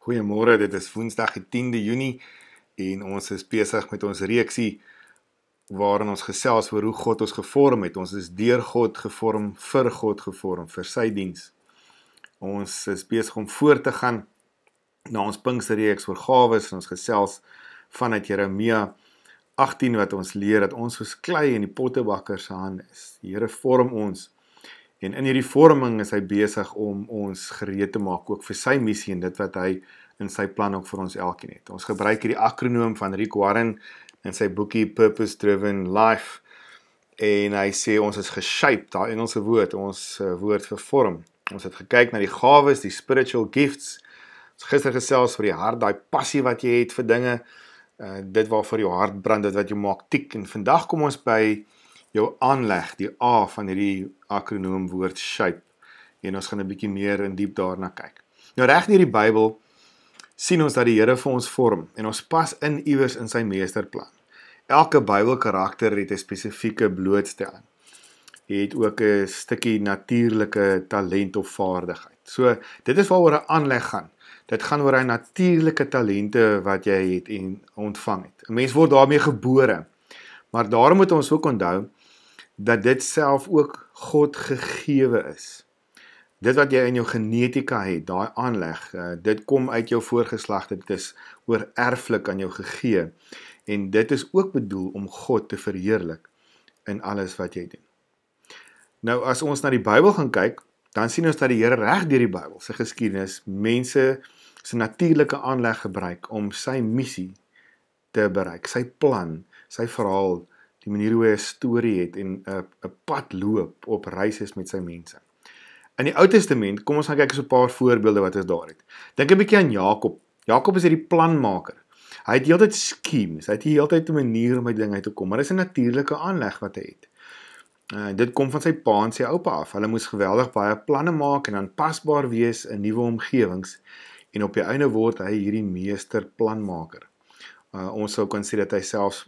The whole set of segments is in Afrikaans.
Goeiemôre, dit is Woensdag die 10de Junie en ons is besig met ons reeksie waarin ons gesels oor hoe God ons gevorm het. Ons is deur God gevorm, vir God gevorm, vir sy diens. Ons is besig om voort te gaan na ons Pinksterreeks oor gawes en ons gesels vanuit Jeremia 18 wat ons leer dat ons soos klei in die pottebakker se hand is. Die Here vorm ons En in hierdie vorming is hy besig om ons gereed te maak ook vir sy missie en dit wat hy in sy plan ook vir ons elkeen het. Ons gebruik hierdie akroniem van Rick Warren in sy boekie Purpose Driven Life en hy sê ons is geshape, daai Engelse woord, ons eh, woord gevorm. Ons het gekyk na die gawes, die spiritual gifts. Ons gister gesels oor die hart, daai passie wat jy het vir dinge, uh, dit waarvoor jou hart brand, dit wat jou maak tik en vandag kom ons by jou aanleg, die A van hierdie akroniem woord shape. En ons gaan 'n bietjie meer in diep daarna kyk. Nou reg deur die Bybel sien ons dat die Here vir ons vorm en ons pas in iewers in sy meesterplan. Elke Bybelkarakter het 'n spesifieke blootstelling. Hy het ook 'n stukkie natuurlike talent of vaardigheid. So dit is waaroor 'n aanleg gaan. Dit gaan oor hy natuurlike talente wat jy het en ontvang het. 'n Mens word daarmee gebore. Maar daarom moet ons ook onthou, dat dit self ook God gegeewe is. Dit wat jy in jou genetika het, daai aanleg, eh, dit kom uit jou voorgeslagte, dit is oor erflik aan jou gegee en dit is ook bedoel om God te verheerlik in alles wat jy doen. Nou as ons na die Bybel gaan kyk, dan sien ons dat die Here reg deur die Bybel sy geskiedenis mense se natuurlike aanleg gebruik om sy missie te bereik, sy plan, sy verhaal die manier hoe hy 'n storie het en 'n 'n pad loop op reis is met sy mense. In die Ou Testament, kom ons gaan kyk so 'n paar voorbeelde wat is daar het. Dink 'n bietjie aan Jakob. Jakob is hierdie planmaker. Hy het heeltyd skemas. Hy het die heeltyd 'n manier om uit dinge uit te kom, maar dis 'n natuurlike aanleg wat hy het. En uh, dit kom van sy pa en sy oupa af. Hulle moes geweldig baie planne maak en aanpasbaar wees in nuwe omgewings en op die einde word hy hierdie meester planmaker. Uh, ons sou kon sê dat hy self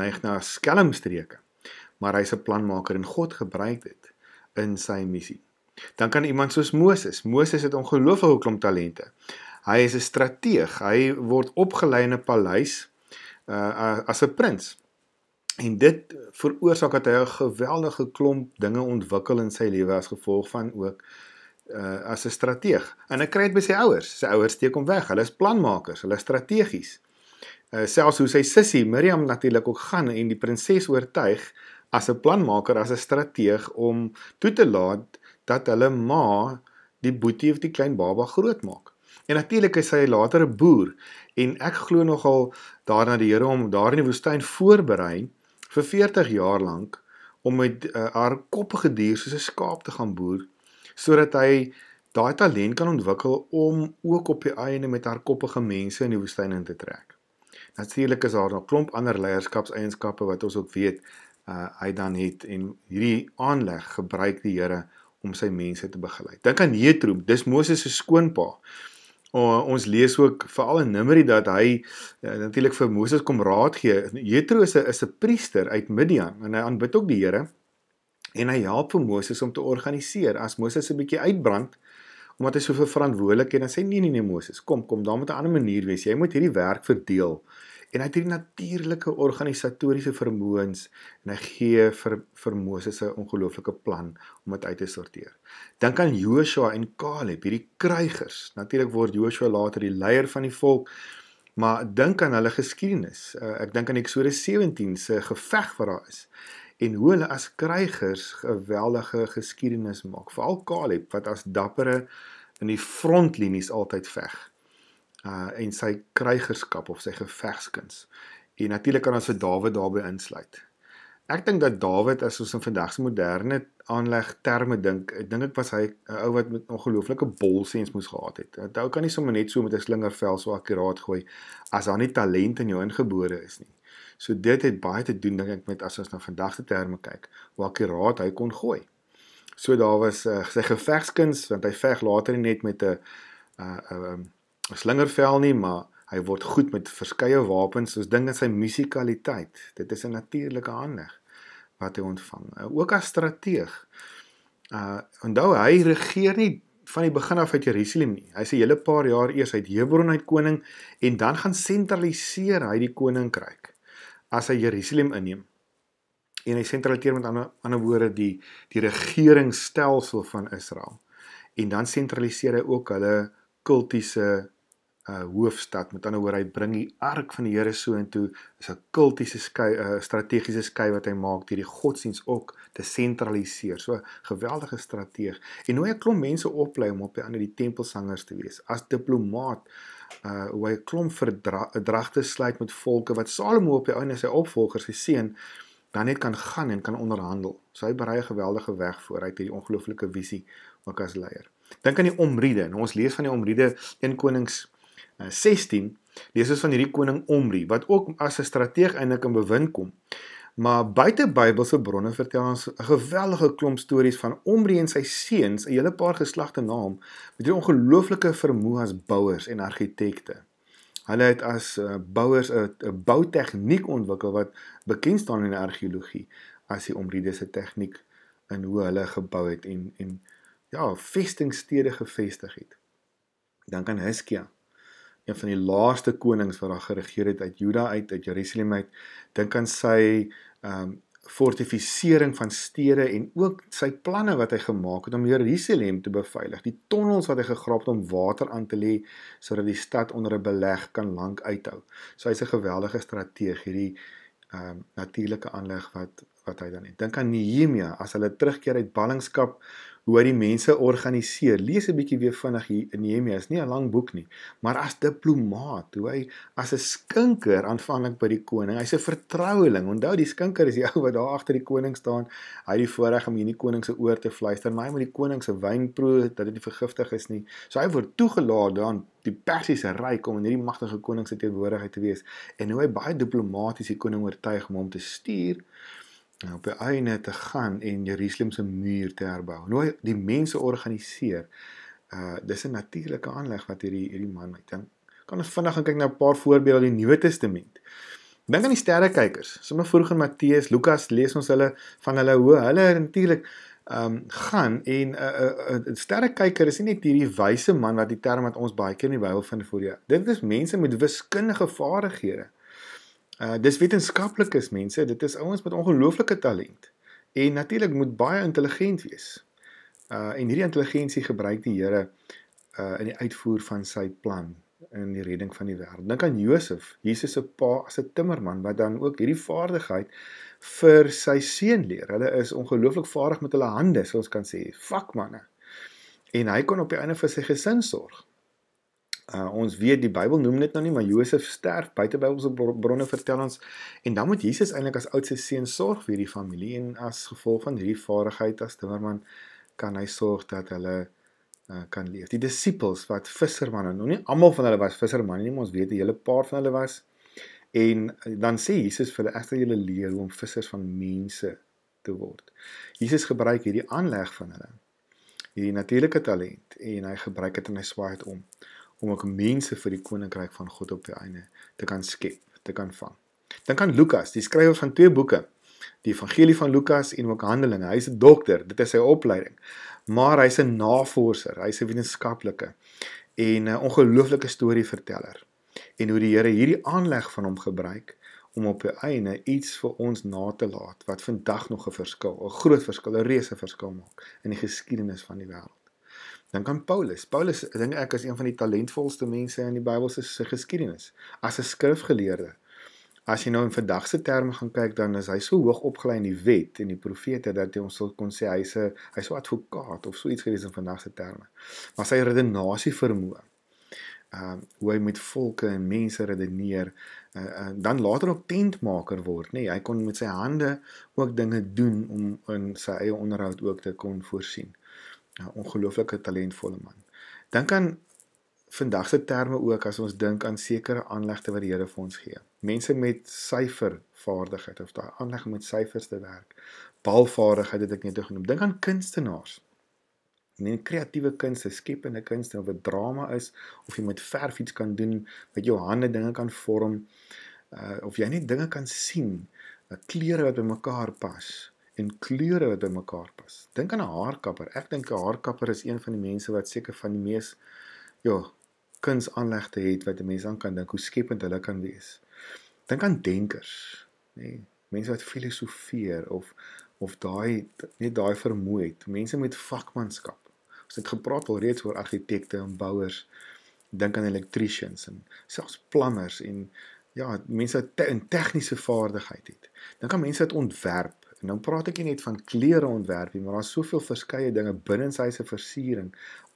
neig na skelmstreke, maar hy's 'n planmaker en God gebruik dit in sy missie. Dan kan iemand soos Moses. Moses het ongelooflike klomp talente. Hy is 'n strateeg. Hy word opgelei in 'n paleis uh as 'n prins. En dit veroorsaak dat hy 'n geweldige klomp dinge ontwikkel in sy lewe as gevolg van ook uh as 'n strateeg. En hy kry dit by sy ouers. Sy ouers steek hom weg. Hulle is planmakers, hulle is strategies. Eh, selfs hoe sy sussie Miriam natuurlik ook gaan en die prinses oortuig as 'n planmaker as 'n strateeg om toe te laat dat hulle ma die boetie of die klein baba grootmaak. En natuurlik is sy later 'n boer en ek glo nogal daarna die Here om daar in die woestyn voorberei vir 40 jaar lank om met uh, haar koppige dier soos 'n skaap te gaan boer sodat hy daai talent kan ontwikkel om ook op die eie met haar koppige mense in die woestyn in te trek. Natuurlik is daar 'n klomp ander leierskapseienskappe wat ons ook weet uh, hy dan het en hierdie aanleg gebruik die Here om sy mense te begelei. Dink aan Jethro, dis Moses se skoonpa. Ons lees ook veral in Numeri dat hy uh, natuurlik vir Moses kom raad gee. Jethro is 'n is 'n priester uit Midian en hy aanbid ook die Here en hy help vir Moses om te organiseer as Moses 'n bietjie uitbrand omdat hy soveel verantwoordelik het en hy sê nee nee nee Moses, kom kom daar moet 'n ander manier wees. Jy moet hierdie werk verdeel. Uh en hy het hierdie natuurlike organisatoriese vermoëns en hy gee vir vir Moses 'n ongelooflike plan om dit uit te sorteer. Dan kan Joshua en Caleb, hierdie krygers, natuurlik word Joshua later die leier van die volk, maar dink aan hulle geskiedenis. Eh, ek dink aan Eksodus 17 se geveg wat daar is en hoe hulle as krygers geweldige geskiedenis maak, veral Caleb wat as dappere in die frontlinies altyd veg uh en sy krygerskap of sy gevegskuns. En natuurlik kan ons vir Dawid daarbey insluit. Ek dink dat Dawid as ons in vandag se moderne aanleg terme dink, ek dink dit was hy 'n ou wat met ongelooflike bolsens moes gehad het. Want ou kan nie sommer net so met 'n slingervel so akuraat gooi as daar nie talent in jou ingebore is nie. So dit het baie te doen dink ek met as ons na vandag se terme kyk, hoe akuraat hy kon gooi. So daar was uh, sy gevegskuns want hy veg later net met 'n uh 'n uh, is langer vel nie, maar hy word goed met verskeie wapens soos dinge sy musikaliteit. Dit is 'n natuurlike aanleg wat hy ontvang. Eh, ook as strateeg. Uh onthou hy regeer nie van die begin af uit Jerusalem nie. Hy sê hele paar jaar eers uit Hebron uit koning en dan gaan sentraliseer hy die koninkryk as hy Jerusalem inneem. En hy sentraliseer met ander ander woorde die die regeringsstelsel van Israel. En dan sentraliseer hy ook hulle kultiese uh, hoofstad. Met ander woorde, hy bring die ark van die Here so intoe. Dis 'n kultiese skei, 'n uh, strategiese skei wat hy maak deur die godsdiens ook te sentraliseer. So geweldige strateeg. En hoe hy 'n klomp mense oplei om op die ander die tempelsangers te wees as diplomaat uh hoe hy 'n klomp verdragte sluit met volke wat Salomo op die ou en sy opvolgers geseën dan net kan gaan en kan onderhandel. So hy berei 'n geweldige weg vooruit hierdie ongelooflike visie ook as leier. Dink aan die Omriede. Nou ons lees van die Omriede in Konings 16 lees ons van hierdie koning Omri wat ook as 'n strateeg eintlik in bewind kom. Maar buite Bybelse bronne vertel ons 'n gewellige klomp stories van Omri en sy seuns, 'n hele paar geslagte na hom, met 'n ongelooflike vermoë as bouers en argitekte. Hulle het as eh, bouers 'n boutegniek ontwikkel wat bekend staan in die argeologie as die Omridiese tegniek in hoe hulle gebou het en en ja, vestingstede gevestig het. Dan kan Hiskia een van die laaste konings wat daar geregeer het uit Juda uit uit Jerusalem uit dink aan sy ehm um, fortifisering van stede en ook sy planne wat hy gemaak het om Jerusalem te beveilig die tonnels wat hy gegrawe het om water aan te lê sodat die stad onder 'n beleg kan lank uithou so hy's 'n geweldige strateeg hierdie ehm um, natuurlike aanleg wat wat hy dan het dink aan Nehemia as hulle terugkeer uit ballingskap hoe hy die mense organiseer. Lees 'n bietjie weer vinnig hier in Nehemia, is nie 'n lang boek nie, maar as diplomaat, hoe hy as 'n skinker aanvanklik by die koning, hy's 'n vertroueling. Onthou die skinker is die ou wat daar agter die koning staan. Hy het die voorreg om hierdie koning se oor te fluister, maar hy moet die koning se wyn proe dat dit nie vergiftig is nie. So hy word toegelaat dan die Persiese ryk om in hierdie magtige koning se teenwoordigheid te wees en hoe hy baie diplomaties die koning oortuig om hom te stuur nou op die einde te gaan en Jerusalem se muur te herbou. Nou die mense organiseer. Uh dis 'n natuurlike aanleg wat hierdie hierdie man my dink. Kan ons vinnig gaan kyk na 'n paar voorbeelde in die Nuwe Testament. Dink aan die sterrekykers. Sommige vroeg in Matteus, Lukas lees ons hulle van hulle hoe hulle natuurlik um gaan en 'n uh, uh, uh, sterrekyker is nie net hierdie wyse man wat die term wat ons baie keer in die Bybel vind vir jou. Dit is mense met wiskundige vaardighede. Uh, dis wetenskaplik is mense, dit is ouens met ongelooflike talent en natuurlik moet baie intelligent wees. Uh en hierdie intelligensie gebruik die Here uh in die uitvoer van sy plan in die redding van die wêreld. Dink aan Josef, Jesus se pa as 'n timmerman wat dan ook hierdie vaardigheid vir sy seun leer. Hulle is ongelooflik vaardig met hulle hande, soos ons kan sê, vakmanne. En hy kon op die einde vir sy gesin sorg. Uh, ons weet die Bybel noem dit nou nie, maar Josef sterf. Buite Bybelse bronne vertel ons en dan moet Jesus eintlik as oudste seun sorg vir hierdie familie en as gevolg van hierdie vaardigheid as timmerman kan hy sorg dat hulle uh, kan leef. Die disippels wat vissermanne, nou nie almal van hulle was vissermanne nie, maar ons weet 'n hele paar van hulle was. En eh, dan sê Jesus vir hulle: "Ek sal julle leer hoe om vissers van mense te word." Jesus gebruik hierdie aanleg van hulle, hierdie natuurlike talent en hy gebruik dit en hy swaai dit om om ook mense vir die koninkryk van God op die einde te kan skep, te kan vang. Dan kan Lukas, die skrywer van twee boeke, die Evangelie van Lukas en ook Handelinge. Hy's 'n dokter, dit is sy opleiding. Maar hy's 'n navorser, hy's 'n wetenskaplike en 'n ongelooflike storieverteller. En hoe die Here hierdie aanleg van hom gebruik om op die einde iets vir ons na te laat wat vandag nog 'n verskil, 'n groot verskil, 'n reuse verskil maak in die geskiedenis van die wêreld. Dan kan Paulus, Paulus dink ek is een van die talentvolste mense in die Bybelse geskiedenis as 'n skrifgeleerde. As jy nou in vandag se terme gaan kyk, dan is hy so hoog opgelei in die wet en die profete dat jy ons sou kon sê hy's 'n hy's so 'n advokaat of so iets gewees in vandag se terme. Maar sy redenasie vermoë ehm uh, hoe hy met volke en mense redeneer en uh, uh, eh, dan later ook tentmaker word nê nee, hy kon met sy hande ook dinge doen om in sy eie onderhoud ook te kon voorsien 'n ja, ongelooflike talentvolle man. Dink aan vandag se terme ook as ons dink aan sekere aanlegte wat die Here vir ons gee. Mense met syfervaardigheid of daai aanleg om met syfers te werk. Balvaardigheid het ek net genoem. Dink aan kunstenaars. Nee, kreatiewe kunste, skepende kunste of 'n drama is of jy met verf iets kan doen, met jou hande dinge kan vorm, uh, of jy net dinge kan sien, 'n uh, kleure wat bymekaar pas en kleure wat by mekaar pas. Dink aan 'n haarkapper. Ek dink 'n haarkapper is een van die mense wat seker van die mees ja, kunsaanlegte het wat 'n mens aan kan dink hoe skepend hulle kan wees. Dink aan denkers, nê? Nee, mense wat filosofeer of of daai net daai vermoë het. Mense met vakmanskap. Ons het gepraat al reeds oor argitekte en bouers. Dink aan electricians en selfs planners en ja, mense wat te, 'n tegniese vaardigheid het. Dink aan mense wat ontwerp En nou praat ek nie net van klere ontwerpie, maar daar's soveel verskeie dinge binne in sy se versiering,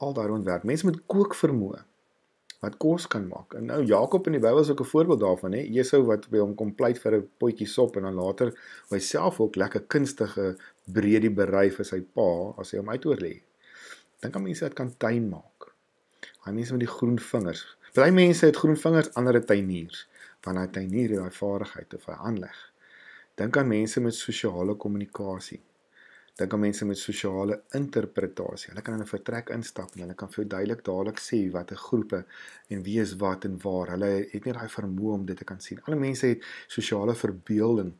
al daai ontwerp. Mense moet kook vermoë wat kos kan maak. En nou Jakob in die Bybel is ook 'n voorbeeld daarvan, hè. Esau wat by hom kom pleit vir 'n potjie sop en dan later homself ook lekker kunstige breedie berei vir sy pa as hy hom uitoorlê. Dink aan mense wat kan tuin maak. Daai mense met die groen vingers. Baie mense het groen vingers, ander het tuiniers, want hy tuinier het daai vaardigheid of hy aanleg. Dink aan mense met sosiale kommunikasie. Dink aan mense met sosiale interpretasie. Hulle kan in 'n vertrek instap en hulle kan vir jou duidelik dadelik sê wat 'n groepe en wie is wat en waar. Hulle het nie daai vermoë om dit te kan sien. Alle mense het sosiale verbeelding.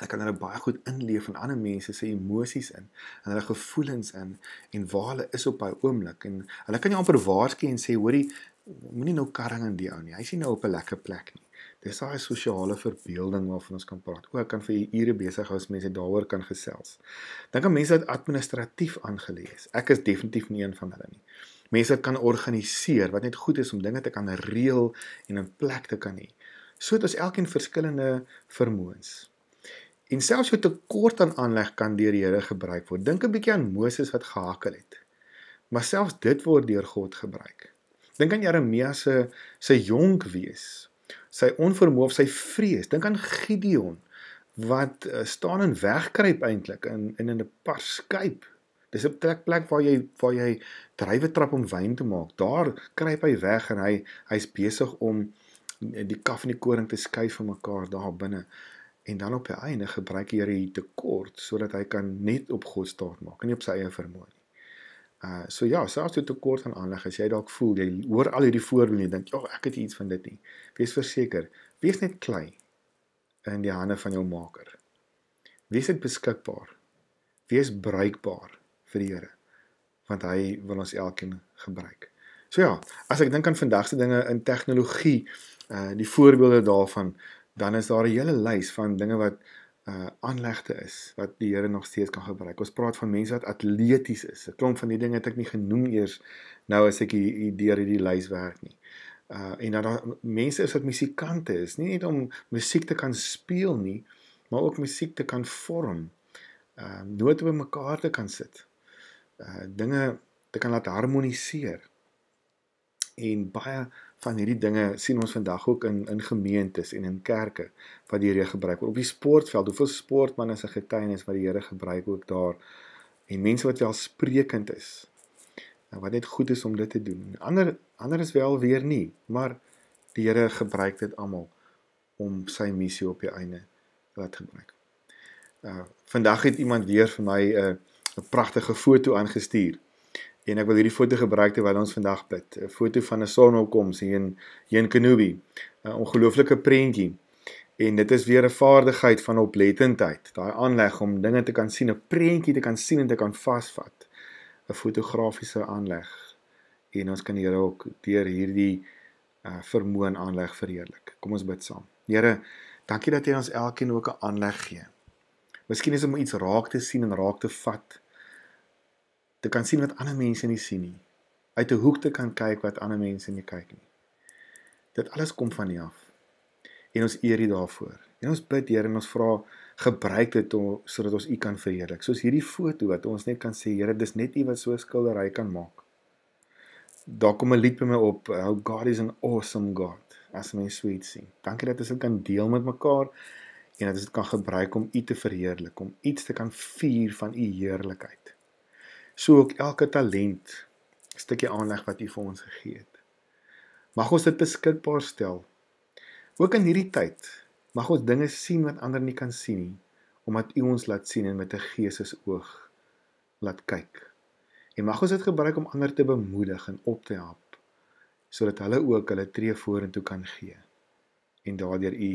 Hulle kan dan baie goed inleef in ander mense se emosies in en hulle gevoelens in en waar hulle is op daai oomblik en hulle kan jou amper waarsku en sê hoorie moenie nou karring in die ou nie. Hy sien nou op 'n lekker plek nie. Dis daai sosiale verbeelding waarvan ons kan praat. Ook kan vir ure besig hou as mense daaroor kan gesels. Dink aan mense wat administratief aangelei is. Ek is definitief nie een van hulle nie. Mense kan organiseer wat net goed is om dinge te kan reël en in plek te kan hê. So het ons elkeen verskillende vermoëns. En selfs jou tekort aan aanleg kan deur die Here gebruik word. Dink 'n bietjie aan Moses wat gehakel het. Maar selfs dit word deur God gebruik. Dink aan Jeremia se se jonk wees sy onvermoë of sy vrees. Dink aan Gideon wat eh, staan en wegkruip eintlik in in 'n parskuip. Dis 'n plek waar jy waar jy drywe trap om wyn te maak. Daar kruip hy weg en hy hy's besig om eh, die kaf en die koring te skuif vir mekaar daar binne. En dan op die einde gebruik die Here hier te kort sodat hy kan net op God staat maak en nie op sy eie vermoë. Uh so ja, selfs toe tekort aan aanleg as jy dalk voel jy hoor al hierdie voorbeelde en dink, "Ja, ek het iets van dit nie." Wees verseker, wees net klei in die hande van jou Maker. Wees dit beskikbaar. Wees bruikbaar vir die Here, want hy wil ons elkeen gebruik. So ja, as ek dink aan vandag se dinge in tegnologie, uh die voorbeelde daarvan, dan is daar 'n hele lys van dinge wat uh uh aanlegte is wat die Here nog steeds kan gebruik. Ons praat van mense wat atleties is. 'n Klomp van die dinge het ek nie genoem eers nou as ek hier deur hierdie lys werk nie. Uh en dat daar mense is wat musikante is, nie net om musiek te kan speel nie, maar ook musiek te kan vorm. Ehm uh, note bymekaar te kan sit. Uh dinge te kan laat harmoniseer. En baie uh van hierdie dinge sien ons vandag ook in in gemeentes en in kerke wat die Here gebruik. Op die sportveld, hoeveel sportmense se getuienis wat die Here gebruik ook daar en mense wat wel spreekend is. En wat net goed is om dit te doen. Ander ander is wel weer nie, maar die Here gebruik dit almal om sy missie op die einde wat gebruik. Uh vandag het iemand weer vir my 'n uh, 'n pragtige foto aangestuur En ek wil hierdie foto gebruik terwyl ons vandag bid. 'n Foto van 'n sonopkoms hier in hier in Kenobi. 'n Ongelooflike prentjie. En dit is weer 'n vaardigheid van oplettendheid, daai aanleg om dinge te kan sien, 'n prentjie te kan sien en te kan vasvat. 'n Fotografiese aanleg. En ons kan die Here ook deur hierdie uh, vermoë aanleg verheerlik. Kom ons bid saam. Here, dankie dat U ons elkeen ook 'n aanleg gee. Miskien is om iets raak te sien en raak te vat te kan sien wat ander mense nie sien nie. Uit 'n hoek te kan kyk wat ander mense nie kyk nie. Dit alles kom van die af. En ons eer U daarvoor. En ons bid Here en ons vra gebruik dit sodat ons U kan verheerlik. Soos hierdie foto wat ons net kan sê Here, dis net U wat so 'n skildery kan maak. Daar kom 'n lied by my op, how God is an awesome God. As my sweet sing. Dankie dat ons dit kan deel met mekaar en dat ons dit kan gebruik om U te verheerlik, om iets te kan vier van U heerlikheid so ook elke talent, stukkie aanleg wat U vir ons gegee het. Mag ons dit beskikbaar stel. Ook in hierdie tyd mag ons dinge sien wat ander nie kan sien nie, omdat U ons laat sien en met 'n geesesoog laat kyk. En mag ons dit gebruik om ander te bemoedig en op te help sodat hulle ook hulle tree vorentoe kan gee en daardeur U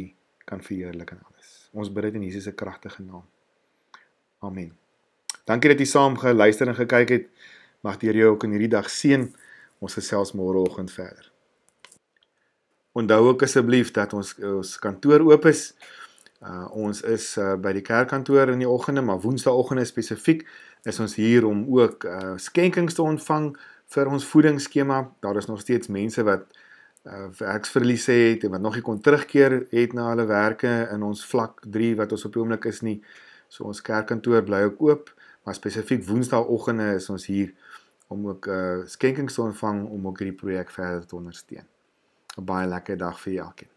kan verheerlik en alles. Ons bid dit in Jesus se kragtige naam. Amen. Dankie dat jy saam geluister en gekyk het. Mag die Here jou ook in hierdie dag seën. Ons gesels môreoggend verder. Onthou ook asseblief dat ons ons kantoor oop is. Uh ons is uh, by die kerkkantoor in die oggende, maar woensdaoggende spesifiek is ons hier om ook uh skenkings te ontvang vir ons voedingsskema. Daar is nog steeds mense wat uh werksverlies het en wat nog nie kon terugkeer het na hulle werke in ons vlak 3 wat ons op die oomblik is nie. So ons kerkkantoor bly ook oop maar spesifiek woensdaoggende is ons hier om ook 'n uh, eh, skenking te ontvang om ook hierdie projek verder te ondersteun. 'n Baie lekker dag vir julle almal.